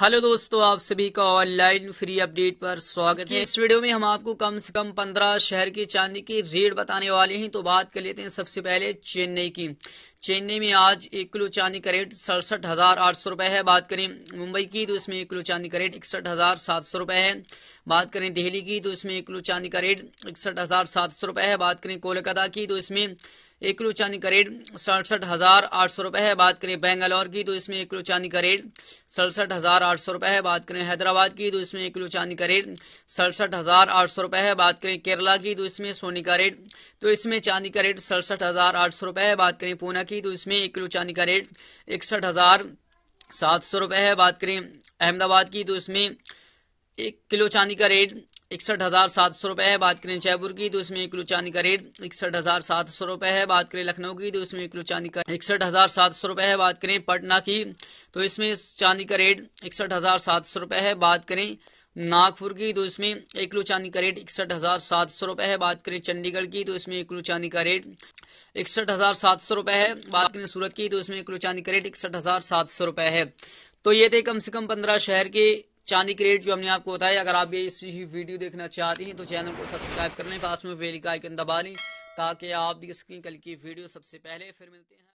hello दोस्तों आप सभी का ऑनलाइन फ्री अपडेट पर स्वागत है इस वीडियो में हम आपको कम से कम 15 शहर की चांदी की रेट बताने वाले हैं तो बात कर लेते हैं सबसे पहले चेन्नई की चेन्नई में आज एक किलो चांदी का रेट सड़सठ हजार आठ सौ रुपए है बात करें मुंबई की तो इसमें एक किलो चांदी का रेट इकसठ हजार सात सौ रुपए है बात करें दिल्ली की तो इसमें एक किलो चांदी का रेट इकसठ हजार सात सौ रुपए है बात करें कोलकाता की तो इसमें एक किलो चांदी का रेट सड़सठ हजार आठ सौ रुपए है बात करें बेंगलोर की तो इसमें एक किलो चांदी का रेट सड़सठ हजार आठ सौ रुपए है बात करें हैदराबाद की तो इसमें एक किलो चांदी का रेट सड़सठ हजार आठ सौ रुपए है बात करें केरला की तो इसमें सोने का रेट तो इसमें चांदी का रेट सड़सठ हजार आठ सौ रुपए है बात करें पूना की तो इसमें एक किलो चांदी का रेट इकसठ हजार सात सौ रुपए है बात करें अहमदाबाद की तो इसमें एक किलो चांदी का रेट इकसठ हज़ार सात सौ रुपए है बात करें जयपुर की तो इसमें एक किलो चांदी का रेट इकसठ हज़ार सात सौ रुपए है बात करें लखनऊ की तो इसमें एक किलो चांदी का इकसठ हज़ार सात सौ रुपए है बात करें पटना की तो इसमें चांदी का रेट इकसठ हज़ार सात सौ रुपए है बात करें नागपुर की तो इसमें एक किलो चांदी का रेट इकसठ हज़ार सात सौ रुपए है बात करें चंडीगढ़ की तो इसमें एक किलो चांदी का रेट इकसठ हज़ार सात सौ रुपए है बात करें सूरत की तो इसमें एक किलो चांदी का रेट इकसठ हज़ार सात सौ रुपए है तो ये थे कम से कम पंद्रह शहर के चांदी क्रेट जो हमने आपको बताया अगर आप ये ऐसी ही वीडियो देखना चाहती हैं तो चैनल को सब्सक्राइब कर लें पास में बेल आइकन दबा लें ताकि आप देख सकें कल की वीडियो सबसे पहले फिर मिलते हैं